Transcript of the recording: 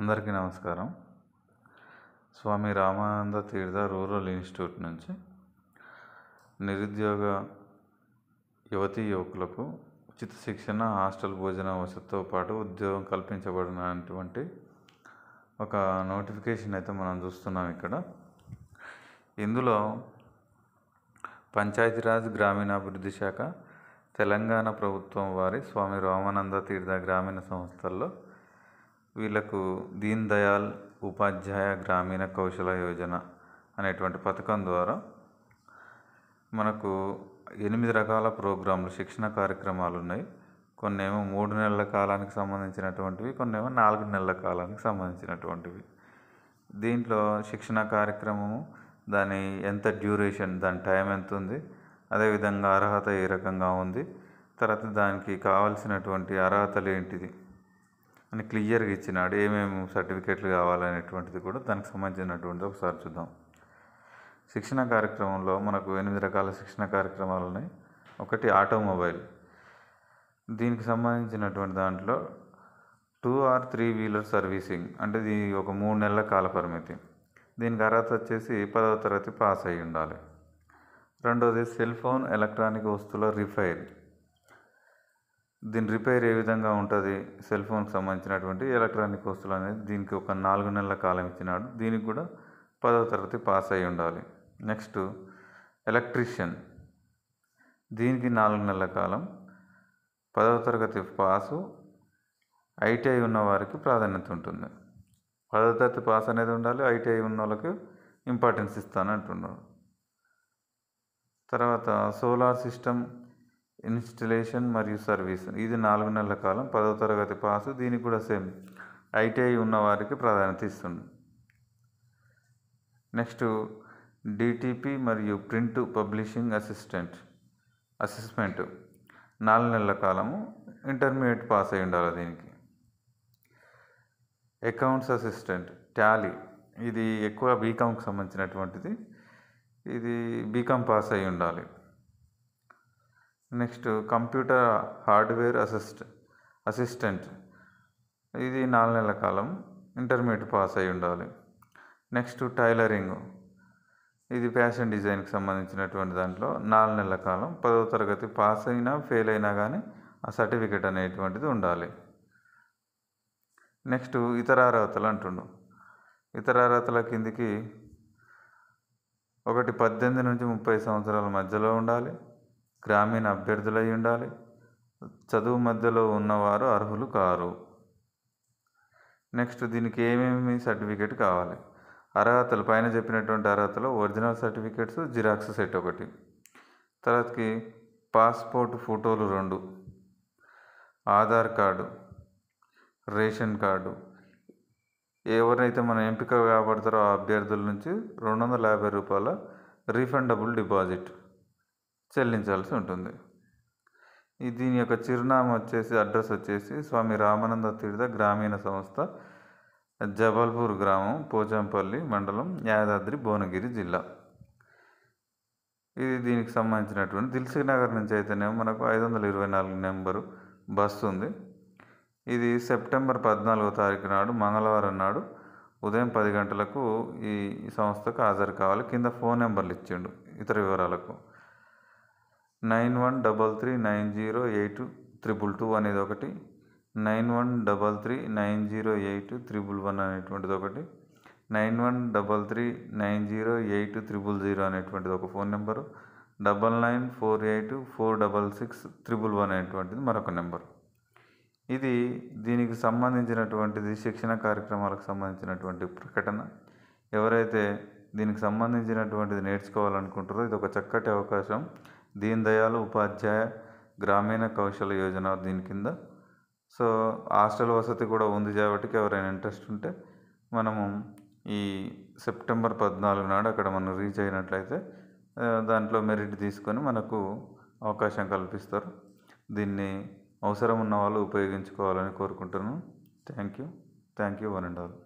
అందరికీ నమస్కారం స్వామి రామానంద తీర్థ రూరల్ ఇన్స్టిట్యూట్ నుంచి నిరుద్యోగ యువతీ యువకులకు ఉచిత శిక్షణ హాస్టల్ భోజన వసతితో పాటు ఉద్యోగం కల్పించబడినటువంటి ఒక నోటిఫికేషన్ అయితే మనం చూస్తున్నాం ఇక్కడ ఇందులో పంచాయతీరాజ్ గ్రామీణాభివృద్ధి శాఖ తెలంగాణ ప్రభుత్వం వారి స్వామి రామానంద తీర్థ గ్రామీణ సంస్థల్లో వీళ్ళకు దీన్ దయాల్ ఉపాధ్యాయ గ్రామీణ కౌశల యోజన అనేటువంటి పథకం ద్వారా మనకు ఎనిమిది రకాల ప్రోగ్రాంలు శిక్షణ కార్యక్రమాలు ఉన్నాయి కొన్ని ఏమో మూడు నెలల కాలానికి సంబంధించినటువంటివి కొన్ని ఏమో నాలుగు నెలల కాలానికి సంబంధించినటువంటివి దీంట్లో శిక్షణ కార్యక్రమము దాని ఎంత డ్యూరేషన్ దాని టైం ఎంత ఉంది అదేవిధంగా అర్హత ఏ రకంగా ఉంది తర్వాత దానికి కావాల్సినటువంటి అర్హతలు ఏంటిది అని క్లియర్గా ఇచ్చినాడు ఏమేమి సర్టిఫికేట్లు కావాలనేటువంటిది కూడా దానికి సంబంధించినటువంటిది ఒకసారి చూద్దాం శిక్షణ కార్యక్రమంలో మనకు ఎనిమిది రకాల శిక్షణ కార్యక్రమాలు ఉన్నాయి ఒకటి ఆటోమొబైల్ దీనికి సంబంధించినటువంటి దాంట్లో two or three wheeler servicing అంటే దీని ఒక మూడు నెలల కాల పరిమితి దీనికి అర్హత వచ్చేసి పదవ తరగతి పాస్ అయ్యి ఉండాలి రెండోది సెల్ ఫోన్ ఎలక్ట్రానిక్ వస్తువుల రిఫైర్ దీని రిపేర్ ఏ విధంగా ఉంటుంది సెల్ ఫోన్కి సంబంధించినటువంటి ఎలక్ట్రానిక్ వస్తువులు అనేది దీనికి ఒక నాలుగు నెలల కాలం ఇచ్చినాడు దీనికి కూడా పదవ తరగతి పాస్ అయి ఉండాలి నెక్స్ట్ ఎలక్ట్రీషియన్ దీనికి నాలుగు నెలల కాలం పదవ తరగతి పాసు ఐటీఐ ఉన్న వారికి ప్రాధాన్యత ఉంటుంది పదవ తరగతి పాస్ అనేది ఉండాలి ఐటీఐ ఉన్న వాళ్ళకి ఇంపార్టెన్స్ ఇస్తాను అంటున్నారు తర్వాత సోలార్ సిస్టమ్ ఇన్స్టలేషన్ మరియు సర్వీస్ ఇది నాలుగు నెలల కాలం పదవ తరగతి పాసు దీనికి కూడా సేమ్ ఐటీఐ ఉన్నవారికి ప్రాధాన్యత ఇస్తుంది నెక్స్ట్ డిటిపి మరియు ప్రింట్ పబ్లిషింగ్ అసిస్టెంట్ అసెస్మెంట్ నాలుగు నెలల కాలము ఇంటర్మీడియట్ పాస్ అయి ఉండాలి దీనికి అకౌంట్స్ అసిస్టెంట్ ట్యాలీ ఇది ఎక్కువ బీకామ్కి సంబంధించినటువంటిది ఇది బీకామ్ పాస్ అయి ఉండాలి next computer hardware assist assistant ఇది నాలుగు నెలల కాలం ఇంటర్మీడియట్ పాస్ అయి ఉండాలి నెక్స్ట్ టైలరింగ్ ఇది ఫ్యాషన్ డిజైన్కి సంబంధించినటువంటి దాంట్లో నాలుగు నెలల కాలం పదవ తరగతి పాస్ అయినా ఫెయిల్ అయినా కానీ ఆ సర్టిఫికేట్ అనేటువంటిది ఉండాలి నెక్స్ట్ ఇతర అర్హతలు అంటుండు ఇతర అర్హతల కిందికి ఒకటి పద్దెనిమిది నుంచి ముప్పై సంవత్సరాల మధ్యలో ఉండాలి గ్రామీణ అభ్యర్థులై ఉండాలి చదువు మధ్యలో ఉన్నవారు అర్హులు కారు నెక్స్ట్ దీనికి ఏమేమి సర్టిఫికేట్ కావాలి అర్హతలు పైన చెప్పినటువంటి అర్హతలు ఒరిజినల్ సర్టిఫికేట్స్ జిరాక్స్ సెట్ ఒకటి తర్వాతకి పాస్పోర్ట్ ఫోటోలు రెండు ఆధార్ కార్డు రేషన్ కార్డు ఎవరైతే మనం ఎంపిక కాబడతారో ఆ అభ్యర్థుల నుంచి రెండు వందల యాభై రూపాయల రీఫండబుల్ డిపాజిట్ చెల్లించాల్సి ఉంటుంది దీని యొక్క చిరునామా వచ్చేసి అడ్రస్ వచ్చేసి స్వామి రామానంద తీర్థ గ్రామీణ సంస్థ జబల్పూర్ గ్రామం పోచంపల్లి మండలం యాదాద్రి భువనగిరి జిల్లా ఇది దీనికి సంబంధించినటువంటి దిల్సీ నగర్ నుంచి అయితేనేమో మనకు ఐదు వందల ఇరవై నాలుగు నెంబరు బస్సు ఉంది ఇది సెప్టెంబర్ పద్నాలుగో తారీఖు నాడు మంగళవారం నాడు ఉదయం పది గంటలకు ఈ సంస్థకు హాజరు కావాలి కింద ఫోన్ నెంబర్లు ఇచ్చిండు ఇతర వివరాలకు nine one double three nine zero eight triple two అనేది ఒకటి nine one double three nine zero eight triple one అనేటువంటిది ఒకటి nine one double three nine zero eight triple zero అనేటువంటిది ఒక phone number double nine four eight four double six triple one అనేటువంటిది మరొక number ఇది దీనికి సంబంధించినటువంటిది శిక్షణ కార్యక్రమాలకు సంబంధించినటువంటి ప్రకటన ఎవరైతే దీనికి సంబంధించినటువంటిది నేర్చుకోవాలనుకుంటారో ఇది ఒక చక్కటి అవకాశం దీన్ దయాళ్ ఉపాధ్యాయ గ్రామీణ కౌశల యోజన దీని కింద సో హాస్టల్ వసతి కూడా ఉంది కాబట్టి ఎవరైనా ఇంట్రెస్ట్ ఉంటే మనము ఈ సెప్టెంబర్ పద్నాలుగు నాడు అక్కడ మనం రీచ్ అయినట్లయితే దాంట్లో మెరిట్ తీసుకొని మనకు అవకాశం కల్పిస్తారు దీన్ని అవసరం ఉన్న వాళ్ళు ఉపయోగించుకోవాలని కోరుకుంటున్నాను thank you thank you one and all